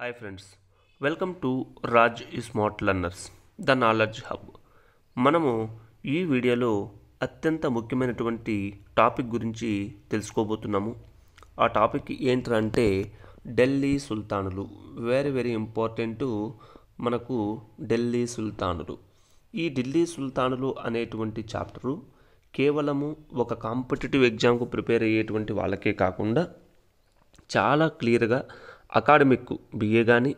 hi friends welcome to Raj smart learners the knowledge hub మనము ఈ వీడియోలో అత్యంత ముఖ్యమైనటువంటి టాపిక్ గురించి తెలుసుకోబోతున్నాము ఆ టాపిక్ ఏంటంటే ఢిల్లీ సుల్తానులు వెరీ వెరీ ఇంపార్టెంట్ మనకు ఢిల్లీ సుల్తానులు ఈ ఢిల్లీ సుల్తానులు అనేటువంటి చాప్టరు కేవలము ఒక కాంపిటేటివ్ ఎగ్జామ్కు ప్రిపేర్ అయ్యేటువంటి వాళ్ళకే కాకుండా చాలా క్లియర్గా అకాడమిక్ బిఏ కానీ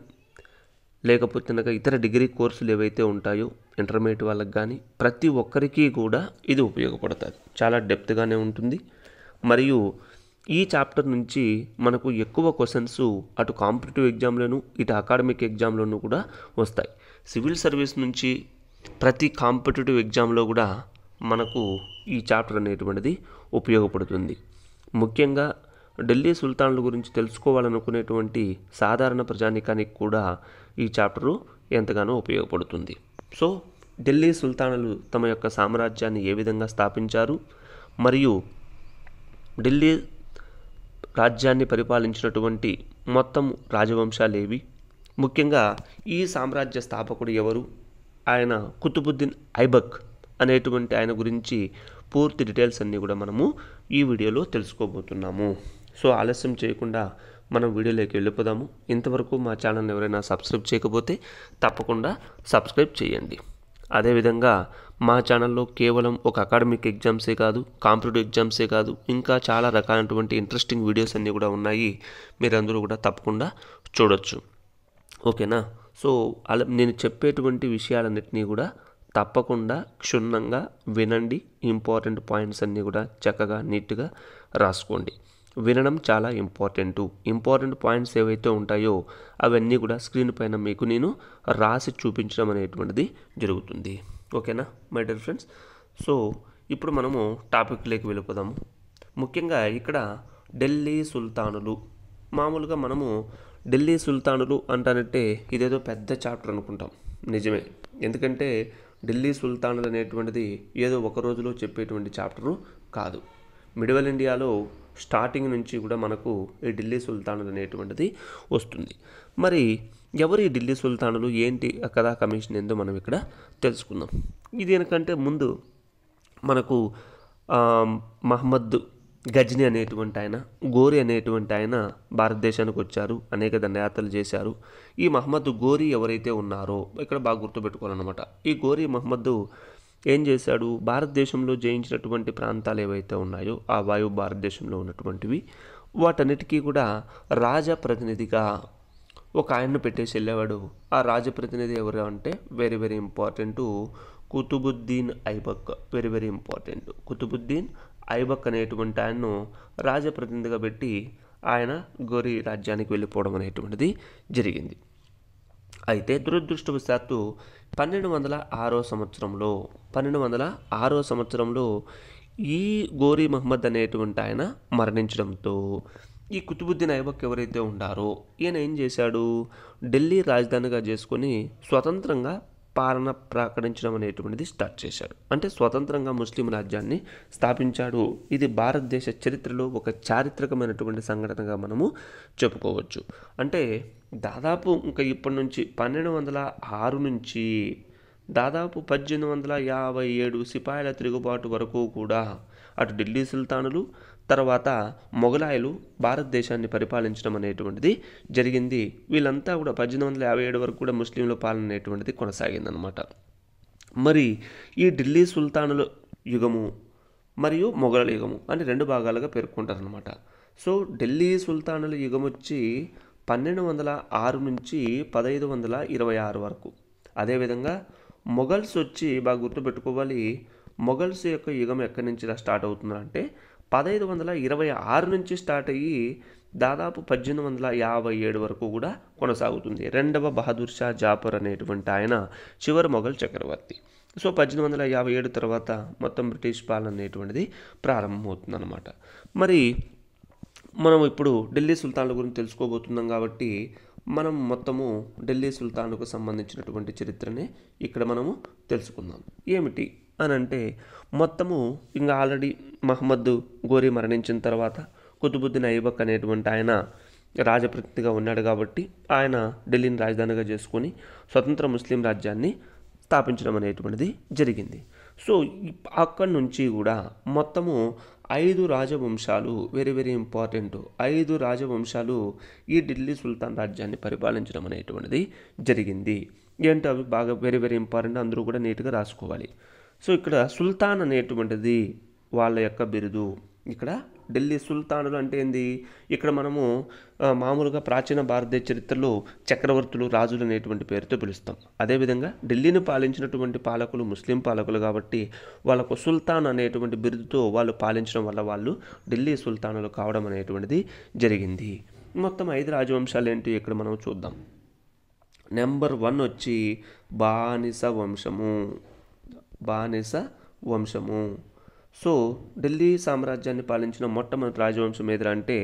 లేకపోతే ఇతర డిగ్రీ కోర్సులు ఏవైతే ఉంటాయో ఇంటర్మీడియట్ వాళ్ళకి కానీ ప్రతి ఒక్కరికి కూడా ఇది ఉపయోగపడుతుంది చాలా డెప్త్గానే ఉంటుంది మరియు ఈ చాప్టర్ నుంచి మనకు ఎక్కువ క్వశ్చన్స్ అటు కాంపిటేటివ్ ఎగ్జామ్లోను ఇటు అకాడమిక్ ఎగ్జామ్లోనూ కూడా వస్తాయి సివిల్ సర్వీస్ నుంచి ప్రతి కాంపిటేటివ్ ఎగ్జామ్లో కూడా మనకు ఈ చాప్టర్ అనేటువంటిది ఉపయోగపడుతుంది ముఖ్యంగా ఢిల్లీ సుల్తాన్ల గురించి తెలుసుకోవాలనుకునేటువంటి సాధారణ ప్రజానికానికి కూడా ఈ చాప్టరు ఎంతగానో ఉపయోగపడుతుంది సో ఢిల్లీ సుల్తానులు తమ యొక్క సామ్రాజ్యాన్ని ఏ విధంగా స్థాపించారు మరియు ఢిల్లీ రాజ్యాన్ని పరిపాలించినటువంటి మొత్తం రాజవంశాలు ఏవి ముఖ్యంగా ఈ సామ్రాజ్య స్థాపకుడు ఎవరు ఆయన కుతుబుద్దీన్ ఐబక్ అనేటువంటి ఆయన గురించి పూర్తి డీటెయిల్స్ అన్నీ కూడా మనము ఈ వీడియోలో తెలుసుకోబోతున్నాము సో ఆలస్యం చేయకుండా మనం వీడియోలోకి వెళ్ళిపోదాము ఇంతవరకు మా ఛానల్ని ఎవరైనా సబ్స్క్రైబ్ చేయకపోతే తప్పకుండా సబ్స్క్రైబ్ చేయండి అదేవిధంగా మా ఛానల్లో కేవలం ఒక అకాడమిక్ ఎగ్జామ్సే కాదు కాంపిటేటివ్ ఎగ్జామ్సే కాదు ఇంకా చాలా రకాలైనటువంటి ఇంట్రెస్టింగ్ వీడియోస్ అన్నీ కూడా ఉన్నాయి మీరందరూ కూడా తప్పకుండా చూడొచ్చు ఓకేనా సో అలా నేను చెప్పేటువంటి విషయాలన్నింటినీ కూడా తప్పకుండా క్షుణ్ణంగా వినండి ఇంపార్టెంట్ పాయింట్స్ అన్నీ కూడా చక్కగా నీట్గా రాసుకోండి వినడం చాలా ఇంపార్టెంటు ఇంపార్టెంట్ పాయింట్స్ ఏవైతే ఉంటాయో అవన్నీ కూడా స్క్రీన్ పైన మీకు నేను రాసి చూపించడం అనేటువంటిది జరుగుతుంది ఓకేనా మై డియర్ ఫ్రెండ్స్ సో ఇప్పుడు మనము టాపిక్లోకి వెళ్ళిపోదాము ముఖ్యంగా ఇక్కడ ఢిల్లీ సుల్తానులు మామూలుగా మనము ఢిల్లీ సుల్తానులు అంటానంటే ఇదేదో పెద్ద చాప్టర్ అనుకుంటాం నిజమే ఎందుకంటే ఢిల్లీ సుల్తానులు అనేటువంటిది ఏదో ఒక రోజులో చెప్పేటువంటి చాప్టరు కాదు మిడివల్ ఇండియాలో స్టార్టింగ్ నుంచి కూడా మనకు ఈ ఢిల్లీ సుల్తానులు అనేటువంటిది వస్తుంది మరి ఎవరు ఈ ఢిల్లీ సుల్తానులు ఏంటి కథా కమిషన్ ఏందో మనం ఇక్కడ తెలుసుకుందాం ఇది ఇదేనకంటే ముందు మనకు మహమ్మద్ గజ్ని అనేటువంటి ఆయన గోరి అనేటువంటి ఆయన భారతదేశానికి వచ్చారు అనేక దండయాత్రలు చేశారు ఈ మహమ్మద్ గోరి ఎవరైతే ఉన్నారో ఇక్కడ బాగా గుర్తుపెట్టుకోవాలన్నమాట ఈ గోరి మహమ్మద్ ఏం చేశాడు భారతదేశంలో జయించినటువంటి ప్రాంతాలు ఏవైతే ఉన్నాయో ఆ వాయువు భారతదేశంలో ఉన్నటువంటివి వాటన్నిటికీ కూడా రాజప్రతినిధిగా ఒక ఆయన్ను పెట్టేసి వెళ్ళేవాడు ఆ రాజప్రతినిధి ఎవరు అంటే very very important Qutbuddin Aibak very very important Qutbuddin Aibak అనేటువంటి ఆయన్ను రాజప్రతినిధిగా పెట్టి ఆయన గోరి రాజ్యానికి వెళ్ళిపోవడం అనేటువంటిది జరిగింది అయితే దురదృష్టవశాత్తు పన్నెండు వందల ఆరో సంవత్సరంలో పన్నెండు వందల ఆరో సంవత్సరంలో ఈ గోరీ మహమ్మద్ అనేటువంటి ఆయన మరణించడంతో ఈ కుతుబుద్దీన్ ఐబక్ ఎవరైతే ఉండారో ఈయన ఏం చేశాడు ఢిల్లీ రాజధానిగా చేసుకొని స్వతంత్రంగా పాలన ప్రకటించడం అనేటువంటిది స్టార్ట్ చేశాడు అంటే స్వతంత్రంగా ముస్లిం రాజ్యాన్ని స్థాపించాడు ఇది భారతదేశ చరిత్రలో ఒక చారిత్రకమైనటువంటి సంఘటనగా మనము చెప్పుకోవచ్చు అంటే దాదాపు ఇంకా ఇప్పటి నుంచి పన్నెండు వందల ఆరు నుంచి దాదాపు పద్దెనిమిది వందల యాభై ఏడు సిపాయిల తిరుగుబాటు వరకు కూడా అటు ఢిల్లీ సుల్తానులు తర్వాత మొఘలాయలు భారతదేశాన్ని పరిపాలించడం అనేటువంటిది జరిగింది వీళ్ళంతా కూడా పద్దెనిమిది వందల యాభై ఏడు వరకు కూడా ముస్లింల పాలన అనేటువంటిది కొనసాగిందనమాట మరి ఈ ఢిల్లీ సుల్తానుల యుగము మరియు మొఘల యుగము అని రెండు భాగాలుగా పేర్కొంటారనమాట సో ఢిల్లీ సుల్తానుల యుగం వచ్చి పన్నెండు వందల ఆరు నుంచి పదహైదు వందల ఇరవై ఆరు వరకు అదేవిధంగా మొఘల్స్ వచ్చి బాగా గుర్తుపెట్టుకోవాలి మొఘల్స్ యొక్క యుగం ఎక్కడి నుంచి స్టార్ట్ అవుతుందంటే పదహైదు వందల ఇరవై ఆరు నుంచి స్టార్ట్ అయ్యి దాదాపు పద్దెనిమిది వందల యాభై ఏడు వరకు కూడా కొనసాగుతుంది రెండవ బహదూర్ షా జాఫర్ అనేటువంటి ఆయన చివరి మొఘల్ చక్రవర్తి సో పద్దెనిమిది వందల యాభై ఏడు తర్వాత మొత్తం బ్రిటిష్ పాలన అనేటువంటిది ప్రారంభమవుతుంది అనమాట మరి మనం ఇప్పుడు ఢిల్లీ సుల్తాన్ల గురించి తెలుసుకోబోతున్నాం కాబట్టి మనం మొత్తము ఢిల్లీ సుల్తాన్కు సంబంధించినటువంటి చరిత్రని ఇక్కడ మనము తెలుసుకుందాం ఏమిటి అని అంటే మొత్తము ఇంకా ఆల్రెడీ మహమ్మద్ గోరి మరణించిన తర్వాత కుతుబుద్దీన్ ఐబక్ అనేటువంటి ఆయన రాజప్రతినిధిగా ఉన్నాడు కాబట్టి ఆయన ఢిల్లీని రాజధానిగా చేసుకొని స్వతంత్ర ముస్లిం రాజ్యాన్ని స్థాపించడం అనేటువంటిది జరిగింది సో అక్కడి నుంచి కూడా మొత్తము ఐదు రాజవంశాలు వెరీ వెరీ ఇంపార్టెంట్ ఐదు రాజవంశాలు ఈ ఢిల్లీ సుల్తాన్ రాజ్యాన్ని పరిపాలించడం అనేటువంటిది జరిగింది ఏంటో అవి బాగా వెరీ వెరీ ఇంపార్టెంట్ అందరూ కూడా నీట్గా రాసుకోవాలి సో ఇక్కడ సుల్తాన్ అనేటువంటిది వాళ్ళ యొక్క బిరుదు ఇక్కడ ఢిల్లీ సుల్తానులు అంటే ఏంది ఇక్కడ మనము మామూలుగా ప్రాచీన భారతీయ చరిత్రలో చక్రవర్తులు రాజులు అనేటువంటి పేరుతో పిలుస్తాం అదేవిధంగా ఢిల్లీని పాలించినటువంటి పాలకులు ముస్లిం పాలకులు కాబట్టి వాళ్ళకు సుల్తాన్ అనేటువంటి బిరుదుతో వాళ్ళు పాలించడం వల్ల వాళ్ళు ఢిల్లీ సుల్తానులు కావడం అనేటువంటిది జరిగింది మొత్తం ఐదు రాజవంశాలు ఏంటి ఇక్కడ మనం చూద్దాం నెంబర్ వన్ వచ్చి బానిస వంశము బానిస వంశము సో ఢిల్లీ సామ్రాజ్యాన్ని పాలించిన మొట్టమొదటి రాజవంశం ఏదిరా అంటే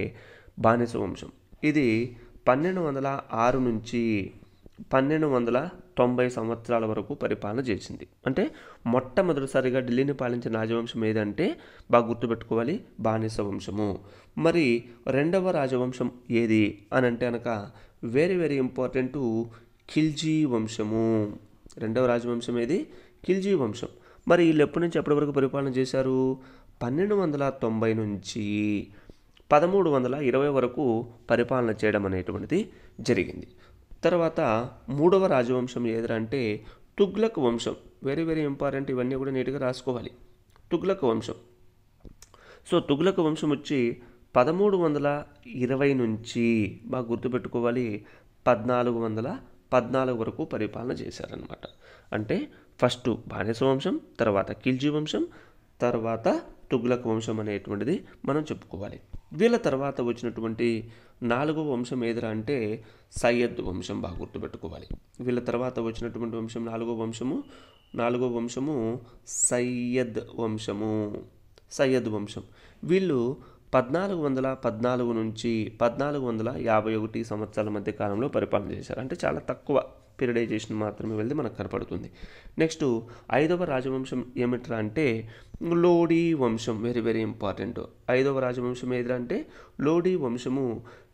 బానిస వంశం ఇది పన్నెండు వందల ఆరు నుంచి పన్నెండు వందల తొంభై సంవత్సరాల వరకు పరిపాలన చేసింది అంటే మొట్టమొదటిసారిగా ఢిల్లీని పాలించిన రాజవంశం ఏదంటే బాగా గుర్తుపెట్టుకోవాలి బానిస వంశము మరి రెండవ రాజవంశం ఏది అని అంటే అనక వెరీ వెరీ ఇంపార్టెంట్ ఖిల్జీ వంశము రెండవ రాజవంశం ఏది ఖిల్జీ వంశం మరి వీళ్ళు ఎప్పటి నుంచి ఎప్పటి వరకు పరిపాలన చేశారు పన్నెండు వందల తొంభై నుంచి పదమూడు వందల ఇరవై వరకు పరిపాలన చేయడం అనేటువంటిది జరిగింది తర్వాత మూడవ రాజవంశం ఏదంటే తుగ్లక్ వంశం వెరీ వెరీ ఇంపార్టెంట్ ఇవన్నీ కూడా నీట్గా రాసుకోవాలి తుగ్లక్ వంశం సో తుగ్లక్ వంశం వచ్చి పదమూడు వందల ఇరవై నుంచి బాగా గుర్తుపెట్టుకోవాలి పద్నాలుగు వందల పద్నాలుగు వరకు పరిపాలన చేశారనమాట అంటే ఫస్ట్ బానిస వంశం తర్వాత కిల్జీ వంశం తర్వాత తుగ్లక్ వంశం అనేటువంటిది మనం చెప్పుకోవాలి వీళ్ళ తర్వాత వచ్చినటువంటి నాలుగవ వంశం ఏదిరా అంటే సయ్యద్ వంశం బాగా గుర్తుపెట్టుకోవాలి వీళ్ళ తర్వాత వచ్చినటువంటి వంశం నాలుగో వంశము నాలుగో వంశము సయ్యద్ వంశము సయ్యద్ వంశం వీళ్ళు పద్నాలుగు వందల పద్నాలుగు నుంచి పద్నాలుగు వందల యాభై ఒకటి సంవత్సరాల మధ్య కాలంలో పరిపాలన చేశారు అంటే చాలా తక్కువ పీరియడైజేషన్ మాత్రమే వెళ్ళి మనకు కనపడుతుంది నెక్స్ట్ ఐదవ రాజవంశం ఏమిట్రా అంటే లోడీ వంశం వెరీ వెరీ ఇంపార్టెంట్ ఐదవ రాజవంశం ఏదిరా అంటే లోడీ వంశము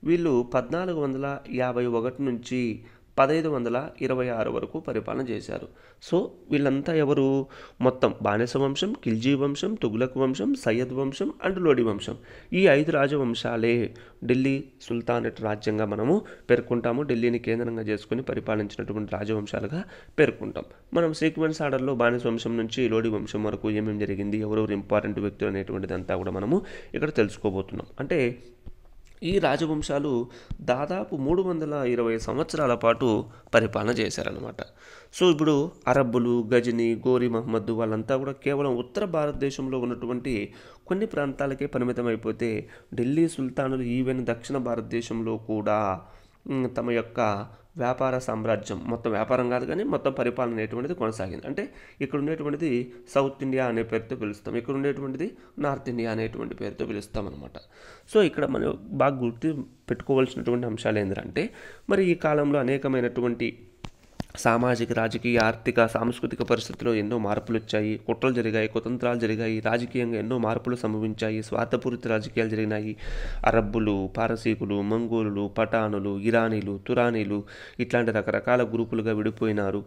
వీళ్ళు పద్నాలుగు వందల యాభై ఒకటి నుంచి పదహైదు వందల ఇరవై ఆరు వరకు పరిపాలన చేశారు సో వీళ్ళంతా ఎవరు మొత్తం బానిస వంశం కిల్జీ వంశం తుగ్లక్ వంశం సయ్యద్ వంశం అండ్ లోడి వంశం ఈ ఐదు రాజవంశాలే ఢిల్లీ సుల్తానేట్ రాజ్యంగా మనము పేర్కొంటాము ఢిల్లీని కేంద్రంగా చేసుకుని పరిపాలించినటువంటి రాజవంశాలుగా పేర్కొంటాం మనం సీక్వెన్స్ ఆర్డర్లో బానిస వంశం నుంచి లోడి వంశం వరకు ఏమేమి జరిగింది ఎవరెవరు ఇంపార్టెంట్ వ్యక్తులు అనేటువంటిదంతా కూడా మనము ఇక్కడ తెలుసుకోబోతున్నాం అంటే ఈ రాజవంశాలు దాదాపు మూడు వందల ఇరవై సంవత్సరాల పాటు పరిపాలన చేశారనమాట సో ఇప్పుడు అరబ్బులు గజని గోరి మహమ్మద్ వాళ్ళంతా కూడా కేవలం ఉత్తర భారతదేశంలో ఉన్నటువంటి కొన్ని ప్రాంతాలకే పరిమితమైపోతే ఢిల్లీ సుల్తానులు ఈవెన్ దక్షిణ భారతదేశంలో కూడా తమ యొక్క వ్యాపార సామ్రాజ్యం మొత్తం వ్యాపారం కాదు కానీ మొత్తం పరిపాలన అనేటువంటిది కొనసాగింది అంటే ఇక్కడ ఉండేటువంటిది సౌత్ ఇండియా అనే పేరుతో పిలుస్తాం ఇక్కడ ఉండేటువంటిది నార్త్ ఇండియా అనేటువంటి పేరుతో పిలుస్తాం అనమాట సో ఇక్కడ మనం బాగా గుర్తు పెట్టుకోవాల్సినటువంటి అంశాలు ఏంటంటే మరి ఈ కాలంలో అనేకమైనటువంటి సామాజిక రాజకీయ ఆర్థిక సాంస్కృతిక పరిస్థితుల్లో ఎన్నో మార్పులు వచ్చాయి కుట్రలు జరిగాయి కుతంత్రాలు జరిగాయి రాజకీయంగా ఎన్నో మార్పులు సంభవించాయి స్వార్థపూరిత రాజకీయాలు జరిగినాయి అరబ్బులు పారసీకులు మంగోలులు పఠానులు ఇరానీలు తురానీలు ఇట్లాంటి రకరకాల గ్రూపులుగా విడిపోయినారు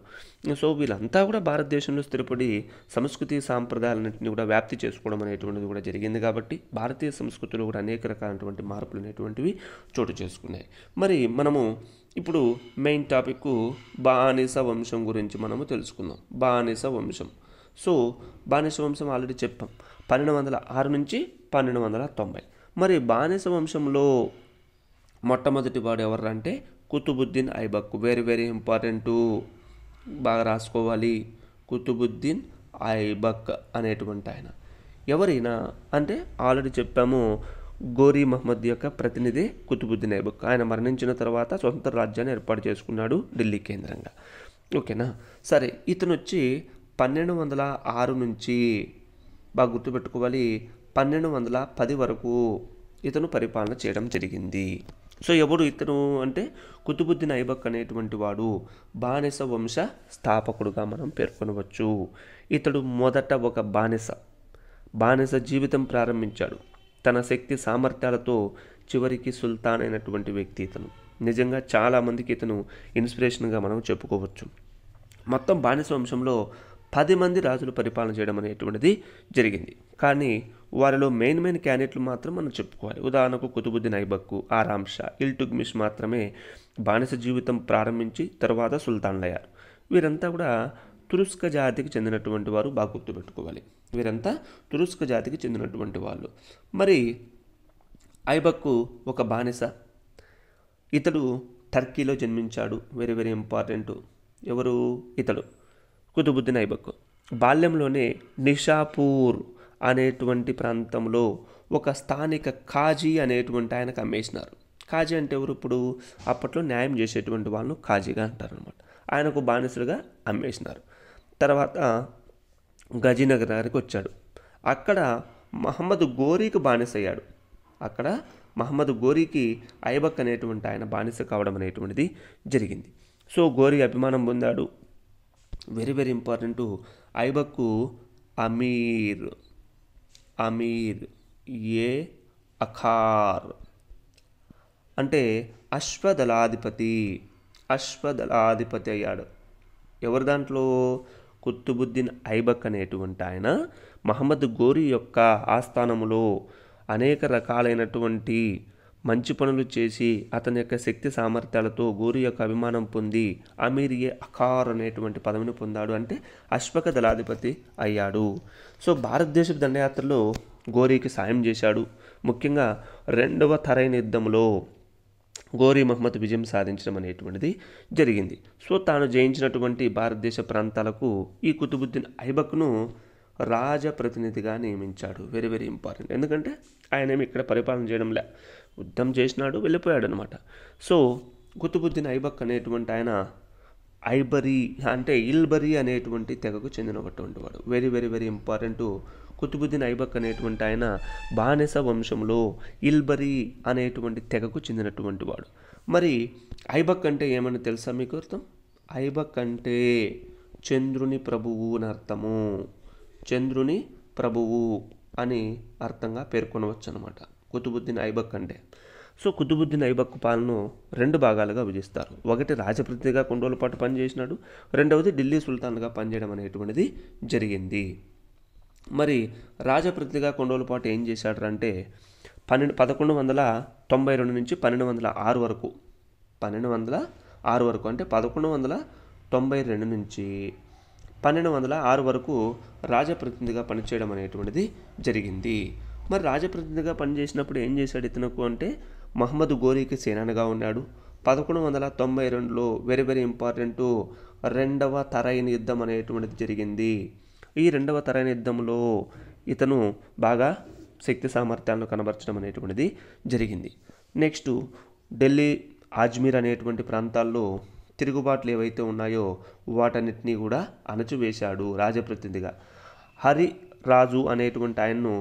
సో వీళ్ళంతా కూడా భారతదేశంలో స్థిరపడి సంస్కృతి సాంప్రదాయాలన్నింటినీ కూడా వ్యాప్తి చేసుకోవడం అనేటువంటిది కూడా జరిగింది కాబట్టి భారతీయ సంస్కృతిలో కూడా అనేక రకాలైనటువంటి మార్పులు అనేటువంటివి చోటు చేసుకున్నాయి మరి మనము ఇప్పుడు మెయిన్ టాపిక్ బానిస వంశం గురించి మనము తెలుసుకుందాం బానిస వంశం సో బానిస వంశం ఆల్రెడీ చెప్పాం పన్నెండు వందల ఆరు నుంచి పన్నెండు వందల తొంభై మరి బానిస వంశంలో మొట్టమొదటి వాడు ఎవరంటే Qutbuddin Aibak very very important బాగా రాసుకోవాలి కుతుబుద్దీన్ ఐబక్ అనేటువంటి ఆయన ఎవరైనా అంటే ఆల్రెడీ చెప్పాము గోరీ మహమ్మద్ యొక్క ప్రతినిధి కుతుబుద్దీన్ ఐబక్ ఆయన మరణించిన తర్వాత స్వతంత్ర రాజ్యాన్ని ఏర్పాటు చేసుకున్నాడు ఢిల్లీ కేంద్రంగా ఓకేనా సరే ఇతను వచ్చి పన్నెండు వందల ఆరు నుంచి బాగా గుర్తుపెట్టుకోవాలి పన్నెండు వందల పది వరకు ఇతను పరిపాలన చేయడం జరిగింది సో ఎవడు ఇతను అంటే కుతుబుద్దీన్ ఐబక్ అనేటువంటి వాడు బానిస వంశ స్థాపకుడుగా మనం పేర్కొనవచ్చు ఇతడు మొదట ఒక బానిస బానిస జీవితం ప్రారంభించాడు తన శక్తి సామర్థ్యాలతో చివరికి సుల్తాన్ అయినటువంటి వ్యక్తి ఇతను నిజంగా చాలామందికి ఇతను ఇన్స్పిరేషన్గా మనం చెప్పుకోవచ్చు మొత్తం బానిస వంశంలో పది మంది రాజులు పరిపాలన చేయడం అనేటువంటిది జరిగింది కానీ వారిలో మెయిన్ మెయిన్ క్యాండిడేట్లు మాత్రం మనం చెప్పుకోవాలి ఉదాహరణకు కుతుబుద్దీన్ ఐబక్కు ఆరాంషా ఇల్టుగ్మిష్ మాత్రమే బానిస జీవితం ప్రారంభించి తర్వాత సుల్తాన్లయ్యారు వీరంతా కూడా తురుస్క జాతికి చెందినటువంటి వారు బాగా గుర్తుపెట్టుకోవాలి వీరంతా తురుస్క జాతికి చెందినటువంటి వాళ్ళు మరి ఐబక్కు ఒక బానిస ఇతడు టర్కీలో జన్మించాడు వెరీ వెరీ ఇంపార్టెంట్ ఎవరు ఇతడు కుతుబుద్దీన్ ఐబక్కు బాల్యంలోనే నిషాపూర్ అనేటువంటి ప్రాంతంలో ఒక స్థానిక కాజీ అనేటువంటి ఆయనకు అమ్మేసినారు కాజీ అంటే ఎవరు ఇప్పుడు అప్పట్లో న్యాయం చేసేటువంటి వాళ్ళను కాజీగా అంటారు అనమాట ఆయనకు బానిసలుగా అమ్మేసినారు తర్వాత గజనగరానికి వచ్చాడు అక్కడ మహమ్మద్ గోరీకి బానిసయ్యాడు అక్కడ మహమ్మద్ గోరీకి ఐబక్ అనేటువంటి ఆయన బానిస కావడం అనేటువంటిది జరిగింది సో గోరీ అభిమానం పొందాడు వెరీ వెరీ ఇంపార్టెంట్ ఐబక్కు అమీర్ అమీర్ ఏ అఖార్ అంటే అశ్వదళాధిపతి అశ్వదళాధిపతి అయ్యాడు ఎవరి దాంట్లో కుత్తుబుద్దీన్ ఐబక్ అనేటువంటి ఆయన మహమ్మద్ గోరి యొక్క ఆస్థానములో అనేక రకాలైనటువంటి మంచి పనులు చేసి అతని యొక్క శక్తి సామర్థ్యాలతో గోరి యొక్క అభిమానం పొంది అమీర్ ఏ అఖార్ అనేటువంటి పదవిని పొందాడు అంటే అశ్వక దళాధిపతి అయ్యాడు సో భారతదేశ దండయాత్రలో గోరీకి సాయం చేశాడు ముఖ్యంగా రెండవ తరైన యుద్ధంలో గోరీ మహమ్మద్ విజయం సాధించడం అనేటువంటిది జరిగింది సో తాను జయించినటువంటి భారతదేశ ప్రాంతాలకు ఈ కుతుబుద్దీన్ ఐబక్ను రాజప్రతినిధిగా నియమించాడు వెరీ వెరీ ఇంపార్టెంట్ ఎందుకంటే ఆయన ఏమి ఇక్కడ పరిపాలన చేయడం లే యుద్ధం చేసినాడు వెళ్ళిపోయాడు అనమాట సో కుతుబుద్దీన్ ఐబక్ అనేటువంటి ఆయన ఐబరీ అంటే ఇల్బరీ అనేటువంటి తెగకు చెందినటువంటి వాడు very very very important Qutbuddin Aibak అనేటువంటి ఆయన బానిస వంశంలో ఇల్బరి అనేటువంటి తెగకు చెందినటువంటి వాడు మరి ఐబక్ అంటే ఏమని తెలుసా మీకు అర్థం ఐబక్ అంటే చంద్రుని ప్రభువు అని అర్థము చంద్రుని ప్రభువు అని అర్థంగా పేర్కొనవచ్చు అనమాట కుతుబుద్దీన్ ఐబక్ అంటే సో కుతుబుద్దీన్ ఐబక్ పాలను రెండు భాగాలుగా విధిస్తారు ఒకటి రాజప్రతిగా కొండోళ్ళ పాటు పనిచేసినాడు రెండవది ఢిల్లీ సుల్తాన్గా పనిచేయడం అనేటువంటిది జరిగింది మరి రాజప్రతిగా పాటు ఏం చేశాడంటే పన్నెండు పదకొండు వందల తొంభై రెండు నుంచి పన్నెండు వందల ఆరు వరకు పన్నెండు వందల ఆరు వరకు అంటే పదకొండు వందల తొంభై రెండు నుంచి పన్నెండు వందల ఆరు వరకు రాజప్రతినిధిగా పనిచేయడం అనేటువంటిది జరిగింది మరి రాజప్రతినిధిగా పనిచేసినప్పుడు ఏం చేశాడు ఇతనుకు అంటే మహమ్మద్ గోరీకి సేనానిగా ఉన్నాడు పదకొండు వందల తొంభై రెండులో వెరీ వెరీ ఇంపార్టెంట్ రెండవ తరైన యుద్ధం అనేటువంటిది జరిగింది ఈ రెండవ తరైన యుద్ధంలో ఇతను బాగా శక్తి సామర్థ్యాలను కనబరచడం అనేటువంటిది జరిగింది నెక్స్ట్ ఢిల్లీ అజ్మీర్ అనేటువంటి ప్రాంతాల్లో తిరుగుబాట్లు ఏవైతే ఉన్నాయో వాటన్నిటినీ కూడా అణచివేశాడు రాజప్రతినిధిగా హరి రాజు అనేటువంటి ఆయన్ను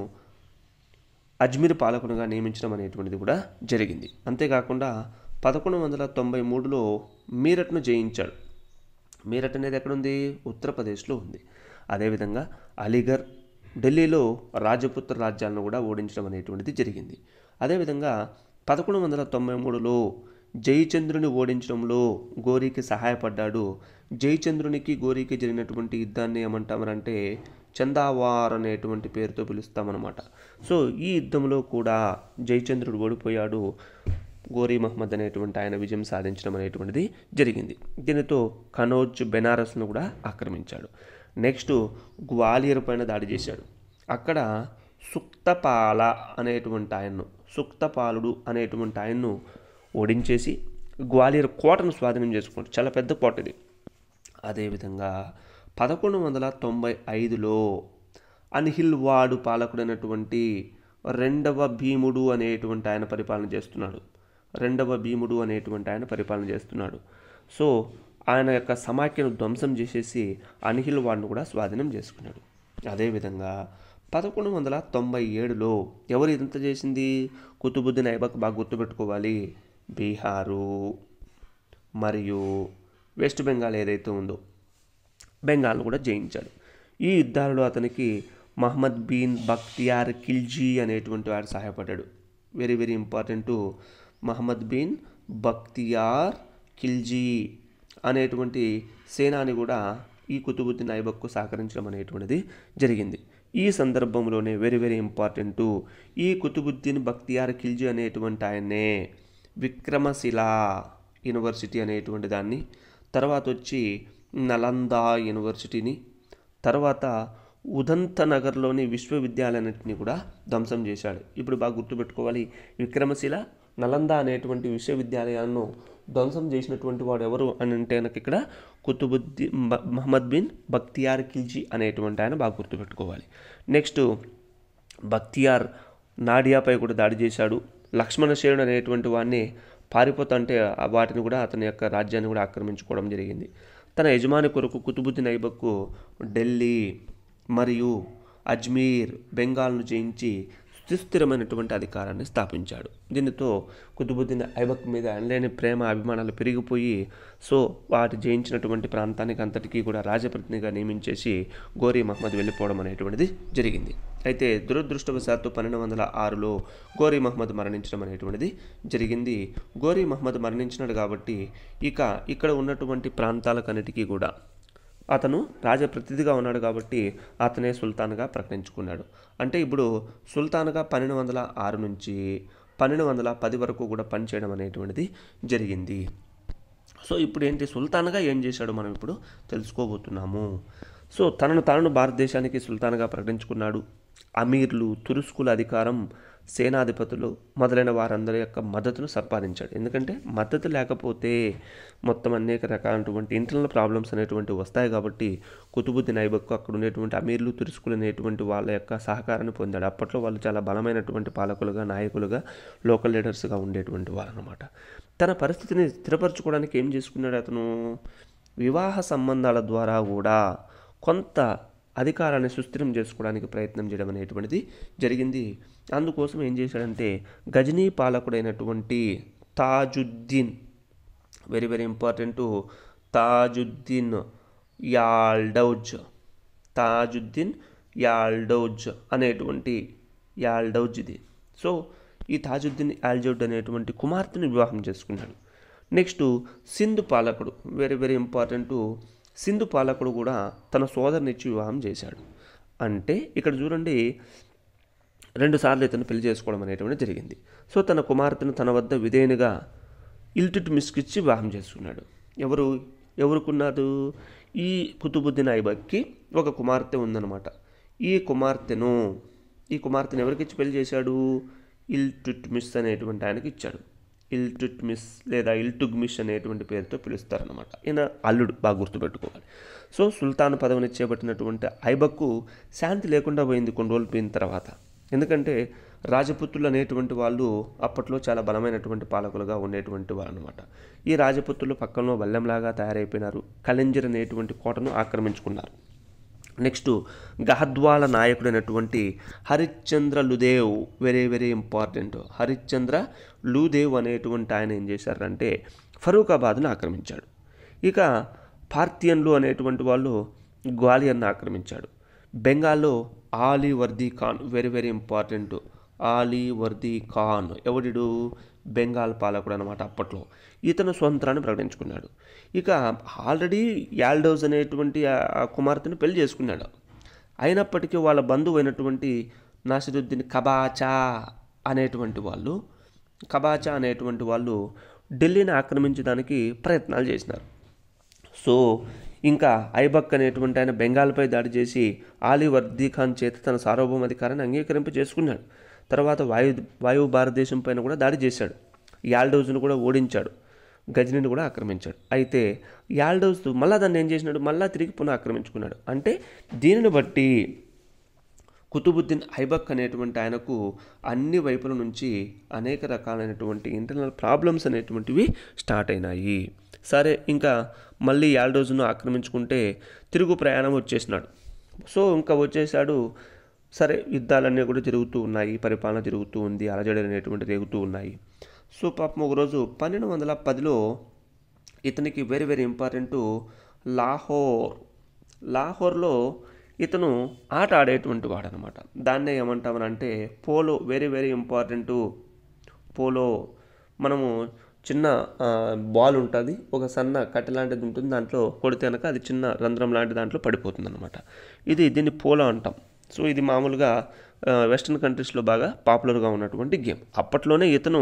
అజ్మీర్ పాలకునిగా నియమించడం అనేటువంటిది కూడా జరిగింది అంతేకాకుండా పదకొండు వందల తొంభై మూడులో మీరట్ను జయించాడు మీరట్ అనేది ఎక్కడుంది ఉత్తరప్రదేశ్లో ఉంది అదేవిధంగా అలీఘర్ ఢిల్లీలో రాజపుత్ర రాజ్యాలను కూడా ఓడించడం అనేటువంటిది జరిగింది అదేవిధంగా పదకొండు వందల తొంభై మూడులో జయచంద్రుని ఓడించడంలో గోరీకి సహాయపడ్డాడు జయచంద్రునికి గోరీకి జరిగినటువంటి యుద్ధాన్ని ఏమంటామనంటే చందావార్ అనేటువంటి పేరుతో పిలుస్తామన్నమాట సో ఈ యుద్ధంలో కూడా జయచంద్రుడు ఓడిపోయాడు గోరీ మహమ్మద్ అనేటువంటి ఆయన విజయం సాధించడం అనేటువంటిది జరిగింది దీనితో కనోజ్ బెనారస్ను కూడా ఆక్రమించాడు నెక్స్ట్ గ్వాలియర్ పైన దాడి చేశాడు అక్కడ సుక్తపాల అనేటువంటి ఆయన్ను సుక్తపాలుడు అనేటువంటి ఆయన్ను ఓడించేసి గ్వాలియర్ కోటను స్వాధీనం చేసుకున్నాడు చాలా పెద్ద కోట ఇది అదేవిధంగా పదకొండు వందల తొంభై ఐదులో అన్హిల్ వాడు పాలకుడైనటువంటి రెండవ భీముడు అనేటువంటి ఆయన పరిపాలన చేస్తున్నాడు రెండవ భీముడు అనేటువంటి ఆయన పరిపాలన చేస్తున్నాడు సో ఆయన యొక్క సమాఖ్యను ధ్వంసం చేసేసి అనిహిల్ వాడిని కూడా స్వాధీనం చేసుకున్నాడు అదేవిధంగా పదకొండు వందల తొంభై ఏడులో ఎవరు ఇంత చేసింది కుతుబుద్దీన్ ఐబక్ బాగా గుర్తుపెట్టుకోవాలి బీహారు మరియు వెస్ట్ బెంగాల్ ఏదైతే ఉందో బెంగాల్ కూడా జయించాడు ఈ యుద్ధాలలో అతనికి మహమ్మద్ బీన్ బక్తియార్ ఖిల్జీ అనేటువంటి వాడు సహాయపడ్డాడు very very important Muhammad bin Bakhtiyar Khilji అనేటువంటి సేనాని కూడా ఈ కుతుబుద్దీన్ ఐబక్కు సహకరించడం అనేటువంటిది జరిగింది ఈ సందర్భంలోనే వెరీ వెరీ ఇంపార్టెంటు ఈ కుతుబుద్దీన్ బక్తియార్ ఖిల్జీ అనేటువంటి ఆయన్నే విక్రమశిలా యూనివర్సిటీ అనేటువంటి దాన్ని తర్వాత వచ్చి నలందా యూనివర్సిటీని తర్వాత ఉదంత నగర్లోని విశ్వవిద్యాలయాన్నింటినీ కూడా ధ్వంసం చేశాడు ఇప్పుడు బాగా గుర్తుపెట్టుకోవాలి విక్రమశిల నలంద అనేటువంటి విశ్వవిద్యాలయాలను ధ్వంసం చేసినటువంటి వాడు ఎవరు అని అంటే నాకు ఇక్కడ కుతుబుద్దీ మహమ్మద్ బిన్ బక్తియార్ ఖిల్జీ అనేటువంటి ఆయన బాగా గుర్తుపెట్టుకోవాలి నెక్స్ట్ బక్తియార్ నాడియాపై కూడా దాడి చేశాడు లక్ష్మణ శేణుడు అనేటువంటి వాడిని పారిపోతుంటే వాటిని కూడా అతని యొక్క రాజ్యాన్ని కూడా ఆక్రమించుకోవడం జరిగింది తన యజమాని కొరకు కుతుబుద్దీన్ ఐబక్కు ఢిల్లీ మరియు అజ్మీర్ బెంగాల్ను జయించి సుస్థిరమైనటువంటి అధికారాన్ని స్థాపించాడు దీనితో కుతుబుద్దీన్ ఐబక్ మీద అనలేని ప్రేమ అభిమానాలు పెరిగిపోయి సో వాటి జయించినటువంటి ప్రాంతానికి అంతటికీ కూడా రాజప్రతినిధిగా నియమించేసి గోరీ మహమ్మద్ వెళ్ళిపోవడం అనేటువంటిది జరిగింది అయితే దురదృష్టవశాత్తు పన్నెండు వందల ఆరులో గోరీ మహమ్మద్ మరణించడం అనేటువంటిది జరిగింది గోరీ మహమ్మద్ మరణించినాడు కాబట్టి ఇక ఇక్కడ ఉన్నటువంటి ప్రాంతాలకన్నిటికీ కూడా అతను రాజప్రతిధిగా ఉన్నాడు కాబట్టి అతనే సుల్తాన్గా ప్రకటించుకున్నాడు అంటే ఇప్పుడు సుల్తాన్గా పన్నెండు వందల ఆరు నుంచి పన్నెండు వందల పది వరకు కూడా పనిచేయడం అనేటువంటిది జరిగింది సో ఇప్పుడు ఏంటి సుల్తాన్గా ఏం చేశాడు మనం ఇప్పుడు తెలుసుకోబోతున్నాము సో తనను తనను భారతదేశానికి సుల్తాన్గా ప్రకటించుకున్నాడు అమీర్లు తురుస్కుల అధికారం సేనాధిపతులు మొదలైన వారందరి యొక్క మద్దతును సంపాదించాడు ఎందుకంటే మద్దతు లేకపోతే మొత్తం అనేక రకాలైనటువంటి ఇంటర్నల్ ప్రాబ్లమ్స్ అనేటువంటి వస్తాయి కాబట్టి కుతుబుద్దీన్ ఐబక్కు అక్కడ ఉండేటువంటి అమీర్లు తురుసుకులనేటువంటి వాళ్ళ యొక్క సహకారాన్ని పొందాడు అప్పట్లో వాళ్ళు చాలా బలమైనటువంటి పాలకులుగా నాయకులుగా లోకల్ లీడర్స్గా ఉండేటువంటి వారు అనమాట తన పరిస్థితిని స్థిరపరచుకోవడానికి ఏం చేసుకున్నాడు అతను వివాహ సంబంధాల ద్వారా కూడా కొంత అధికారాన్ని సుస్థిరం చేసుకోవడానికి ప్రయత్నం చేయడం అనేటువంటిది జరిగింది అందుకోసం ఏం చేశాడంటే గజనీ పాలకుడైనటువంటి Tajuddin very very important Tajuddin Yalduz Tajuddin Yalduz అనేటువంటి యాల్డౌజ్ ఇది సో ఈ తాజుద్దీన్ యాల్జౌడ్ అనేటువంటి కుమార్తెను వివాహం చేసుకున్నాడు నెక్స్ట్ సింధు పాలకుడు వెరీ వెరీ ఇంపార్టెంట్ సింధు పాలకుడు కూడా తన సోదరునిచ్చి వివాహం చేశాడు అంటే ఇక్కడ చూడండి రెండుసార్లు ఇతను పెళ్లి చేసుకోవడం అనేటువంటి జరిగింది సో తన కుమార్తెను తన వద్ద విధేయునిగా ఇల్టిట్ మిస్కిచ్చి వివాహం చేసుకున్నాడు ఎవరు ఎవరుకున్నారు ఈ కుతుబుద్దీన్ ఐబక్కి ఒక కుమార్తె ఉందన్నమాట ఈ కుమార్తెను ఈ కుమార్తెను ఎవరికిచ్చి పెళ్లి చేశాడు ఇల్టుట్మిస్ అనేటువంటి ఆయనకి ఇచ్చాడు ఇల్టుట్మిస్ లేదా ఇల్టుగ్మిష్ అనేటువంటి పేరుతో పిలుస్తారనమాట ఈయన అల్లుడు బాగా గుర్తుపెట్టుకోవాలి సో సుల్తాన్ పదవిని చేపట్టినటువంటి ఐబక్కు శాంతి లేకుండా పోయింది కొన్ని రోజులు పోయిన తర్వాత ఎందుకంటే రాజపుత్రులు అనేటువంటి వాళ్ళు అప్పట్లో చాలా బలమైనటువంటి పాలకులుగా ఉండేటువంటి వారు అనమాట ఈ రాజపుత్రులు పక్కనలో బల్లెంలాగా తయారైపోయినారు కళింజర్ అనేటువంటి కోటను ఆక్రమించుకున్నారు నెక్స్ట్ గహద్వాల నాయకుడైనటువంటి Harishchandra Ludev very very important Harishchandra Ludev అనేటువంటి ఆయన ఏం చేశారంటే ఫరూకాబాద్ను ఆక్రమించాడు ఇక పార్థియన్లు అనేటువంటి వాళ్ళు గ్వాలియర్ను ఆక్రమించాడు బెంగాల్లో Ali Vardi Khan very very important Ali Vardi Khan ఎవడిడు బెంగాల్ పాలకుడు అనమాట అప్పట్లో ఇతను స్వంతరాన్ని ప్రకటించుకున్నాడు ఇక ఆల్రెడీ యాల్డోస్ అనేటువంటి కుమార్తెను పెళ్లి చేసుకున్నాడు అయినప్పటికీ వాళ్ళ బంధువు అయినటువంటి నాసిరుద్దీన్ కబాచా అనేటువంటి వాళ్ళు కబాచా అనేటువంటి వాళ్ళు ఢిల్లీని ఆక్రమించడానికి ప్రయత్నాలు చేసినారు సో ఇంకా ఐబక్ అనేటువంటి ఆయన బెంగాల్పై దాడి చేసి ఆలీ వర్దీ ఖాన్ చేత తన సార్వభౌమాధికారాన్ని అంగీకరింప చేసుకున్నాడు తర్వాత వాయు వాయువు భారతదేశం పైన కూడా దాడి చేశాడు యాల్డౌజ్ను కూడా ఓడించాడు గజనీని కూడా ఆక్రమించాడు అయితే యాల్డౌజ్ మళ్ళా దాన్ని ఏం చేసినాడు మళ్ళా తిరిగి పునః ఆక్రమించుకున్నాడు అంటే దీనిని బట్టి కుతుబుద్దీన్ ఐబక్ అనేటువంటి ఆయనకు అన్ని వైపుల నుంచి అనేక రకాలైనటువంటి ఇంటర్నల్ ప్రాబ్లమ్స్ అనేటువంటివి స్టార్ట్ అయినాయి సరే ఇంకా మళ్ళీ ఏడు రోజును ఆక్రమించుకుంటే తిరుగు ప్రయాణం వచ్చేసినాడు సో ఇంకా వచ్చేసాడు సరే యుద్ధాలన్నీ కూడా జరుగుతూ ఉన్నాయి పరిపాలన జరుగుతూ ఉంది అలజడి అనేటువంటి రేగుతూ ఉన్నాయి సో పాపం ఒకరోజు పన్నెండు వందల పదిలో ఇతనికి వెరీ వెరీ ఇంపార్టెంట్ లాహోర్ లాహోర్లో ఇతను ఆట ఆడేటువంటి వాడనమాట దాన్నే ఏమంటామని అంటే polo very very important polo మనము చిన్న బాల్ ఉంటుంది ఒక సన్న కట్టె లాంటిది ఉంటుంది దాంట్లో కొడితే కనుక అది చిన్న రంధ్రం లాంటి దాంట్లో పడిపోతుంది అనమాట ఇది దీన్ని పోలో అంటాం సో ఇది మామూలుగా వెస్ట్రన్ కంట్రీస్లో బాగా పాపులర్గా ఉన్నటువంటి గేమ్ అప్పట్లోనే ఇతను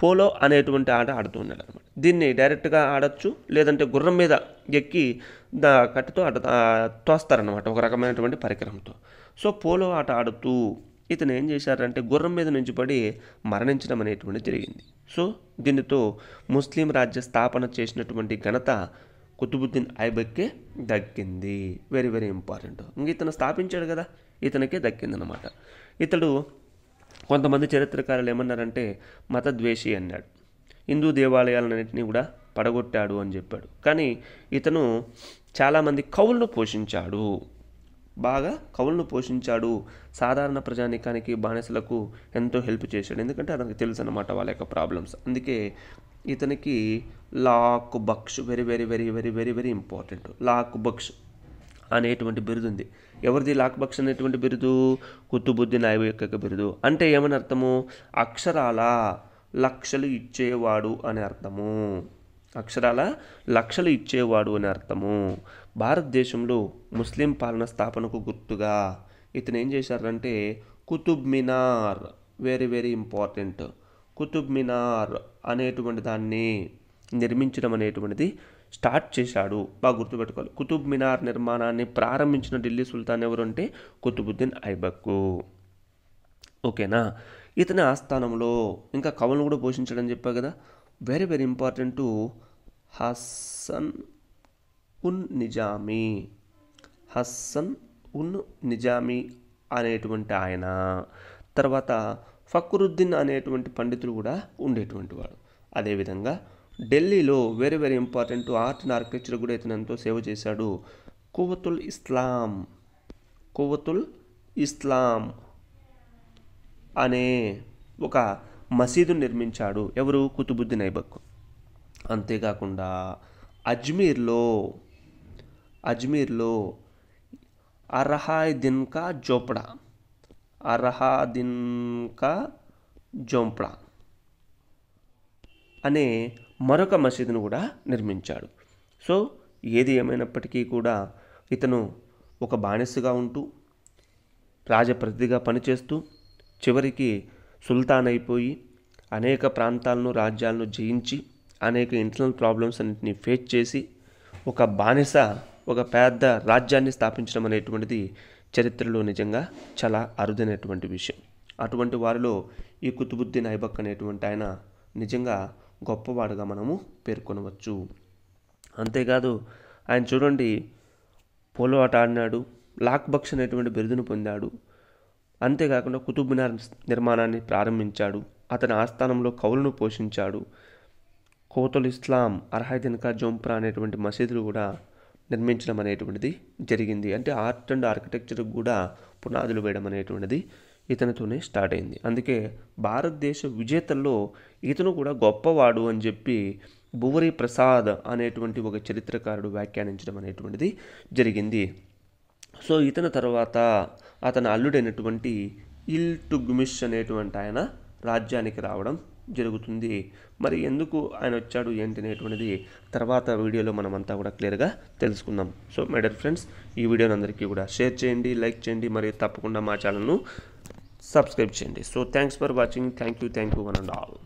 పోలో అనేటువంటి ఆట ఆడుతూ ఉన్నాడు అనమాట దీన్ని డైరెక్ట్గా ఆడొచ్చు లేదంటే గుర్రం మీద ఎక్కి దా కట్టుతో ఆట తోస్తారనమాట ఒక రకమైనటువంటి పరికరంతో సో పోలో ఆట ఆడుతూ ఇతను ఏం చేశారంటే గుర్రం మీద నుంచి పడి మరణించడం అనేటువంటి జరిగింది సో దీనితో ముస్లిం రాజ్య స్థాపన చేసినటువంటి ఘనత కుతుబుద్దీన్ ఐబక్కే దక్కింది వెరీ వెరీ ఇంపార్టెంట్ ఇంక ఇతను స్థాపించాడు కదా ఇతనికే దక్కిందనమాట ఇతడు కొంతమంది చరిత్రకారులు ఏమన్నారంటే మతద్వేషి అన్నాడు హిందూ దేవాలయాలన్నింటినీ కూడా పడగొట్టాడు అని చెప్పాడు కానీ ఇతను చాలామంది కవులను పోషించాడు బాగా కవులను పోషించాడు సాధారణ ప్రజానికానికి బానిసలకు ఎంతో హెల్ప్ చేశాడు ఎందుకంటే అతనికి తెలుసు అనమాట వాళ్ళ యొక్క ప్రాబ్లమ్స్ అందుకే ఇతనికి Lakh Bakhsh very very very very very very important Lakh Bakhsh అనేటువంటి బిరుదు ఉంది ఎవరిది లాక్ బక్ష్ అనేటువంటి బిరుదు కుతుబుద్దీన్ ఐబక్ యొక్క బిరుదు అంటే ఏమని అర్థము అక్షరాల లక్షలు ఇచ్చేవాడు అనే అర్థము అక్షరాల లక్షలు ఇచ్చేవాడు అని అర్థము భారతదేశంలో ముస్లిం పాలన స్థాపనకు గుర్తుగా ఇతను ఏం చేశారంటే Qutub Minar very very important Qutub Minar అనేటువంటి దాన్ని నిర్మించడం అనేటువంటిది స్టార్ట్ చేశాడు బాగా గుర్తుపెట్టుకోవాలి కుతుబ్ మినార్ నిర్మాణాన్ని ప్రారంభించిన ఢిల్లీ సుల్తాన్ ఎవరు అంటే కుతుబుద్దీన్ ఐబక్కు ఓకేనా ఇతని ఆస్థానంలో ఇంకా కవులను కూడా పోషించడం చెప్పా కదా వెరీ వెరీ ఇంపార్టెంట్ హసన్ ఉన్ నిజామీ హస్సన్ ఉన్ నిజామీ అనేటువంటి ఆయన తర్వాత ఫక్రుద్దీన్ అనేటువంటి పండితులు కూడా ఉండేటువంటి వాడు అదేవిధంగా ఢిల్లీలో very very important art and architecture కూడా ఇతను ఎంతో సేవ చేశాడు కువతుల్ ఇస్లాం కువతుల్ ఇస్లాం అనే ఒక మసీదు నిర్మించాడు ఎవరు కుతుబుద్దీన్ ఐబక్ అంతేకాకుండా అజ్మీర్లో అజ్మీర్లో అర్హాయ్ దిన్కా జోపడా అర్హా దిన్కా జోంపడా అనే మరొక మసీదును కూడా నిర్మించాడు సో ఏది ఏమైనప్పటికీ కూడా ఇతను ఒక బానిసగా ఉంటూ రాజప్రతిగా పనిచేస్తూ చివరికి సుల్తాన్ అయిపోయి అనేక ప్రాంతాలను రాజ్యాలను జయించి అనేక ఇంటర్నల్ ప్రాబ్లమ్స్ అన్నింటినీ ఫేస్ చేసి ఒక బానిస ఒక పెద్ద రాజ్యాన్ని స్థాపించడం అనేటువంటిది చరిత్రలో నిజంగా చాలా అరుదైనటువంటి విషయం అటువంటి వారిలో ఈ కుతుబుద్దీన్ ఐబక్ అనేటువంటి ఆయన నిజంగా గొప్పవాడుగా మనము పేర్కొనవచ్చు అంతేకాదు ఆయన చూడండి పోలో ఆట ఆడినాడు లాక్ బక్స్ అనేటువంటి బిరుదును పొందాడు అంతేకాకుండా కుతుబ్ మినార్ నిర్మాణాన్ని ప్రారంభించాడు అతని ఆస్థానంలో కవులను పోషించాడు కోతుల్ ఇస్లాం అర్హాయిదిన్కా జోంప్రా అనేటువంటి మసీదులు కూడా నిర్మించడం అనేటువంటిది జరిగింది అంటే ఆర్ట్ అండ్ ఆర్కిటెక్చర్ కూడా పునాదులు వేయడం అనేటువంటిది ఇతనితోనే స్టార్ట్ అయింది అందుకే భారతదేశ విజేతల్లో ఇతను కూడా గొప్పవాడు అని చెప్పి భువరి ప్రసాద్ అనేటువంటి ఒక చరిత్రకారుడు వ్యాఖ్యానించడం అనేటువంటిది జరిగింది సో ఇతని తర్వాత అతని అల్లుడైనటువంటి ఇల్ టు గుమిష్ అనేటువంటి ఆయన రాజ్యానికి రావడం జరుగుతుంది మరి ఎందుకు ఆయన వచ్చాడు ఏంటి అనేటువంటిది తర్వాత వీడియోలో మనం అంతా కూడా క్లియర్గా తెలుసుకుందాం సో మై డర్ ఫ్రెండ్స్ ఈ వీడియోని అందరికీ కూడా షేర్ చేయండి లైక్ చేయండి మరియు తప్పకుండా మా ఛానల్ను సబ్స్క్రైబ్ చేయండి so thanks for watching thank you thank you one and all